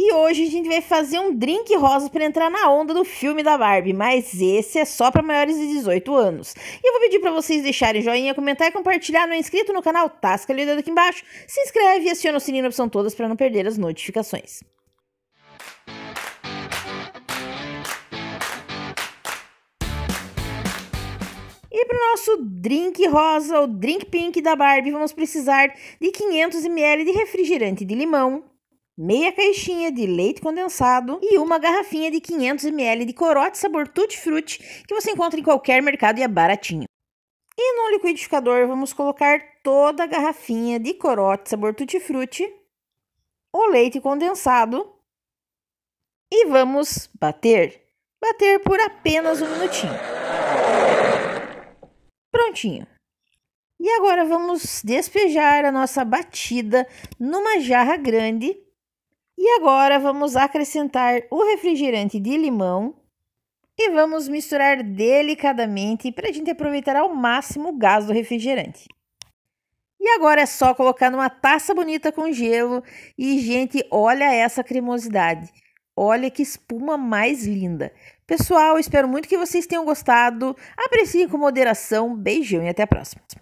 E hoje a gente vai fazer um drink rosa para entrar na onda do filme da Barbie, mas esse é só para maiores de 18 anos. E eu vou pedir para vocês deixarem joinha, comentar e compartilhar. Não é inscrito no canal? Tasca tá? ali o dedo aqui embaixo. Se inscreve e aciona o sininho na opção todas para não perder as notificações. E para o nosso drink rosa, o drink pink da Barbie, vamos precisar de 500 ml de refrigerante de limão, meia caixinha de leite condensado e uma garrafinha de 500 ml de corote sabor tutti-frutti que você encontra em qualquer mercado e é baratinho. E no liquidificador vamos colocar toda a garrafinha de corote sabor tutti-frutti, o leite condensado e vamos bater. Bater por apenas um minutinho. Prontinho. E agora vamos despejar a nossa batida numa jarra grande e agora vamos acrescentar o refrigerante de limão e vamos misturar delicadamente para a gente aproveitar ao máximo o gás do refrigerante. E agora é só colocar numa taça bonita com gelo e gente, olha essa cremosidade. Olha que espuma mais linda. Pessoal, espero muito que vocês tenham gostado. Apreciem com moderação. Beijão e até a próxima.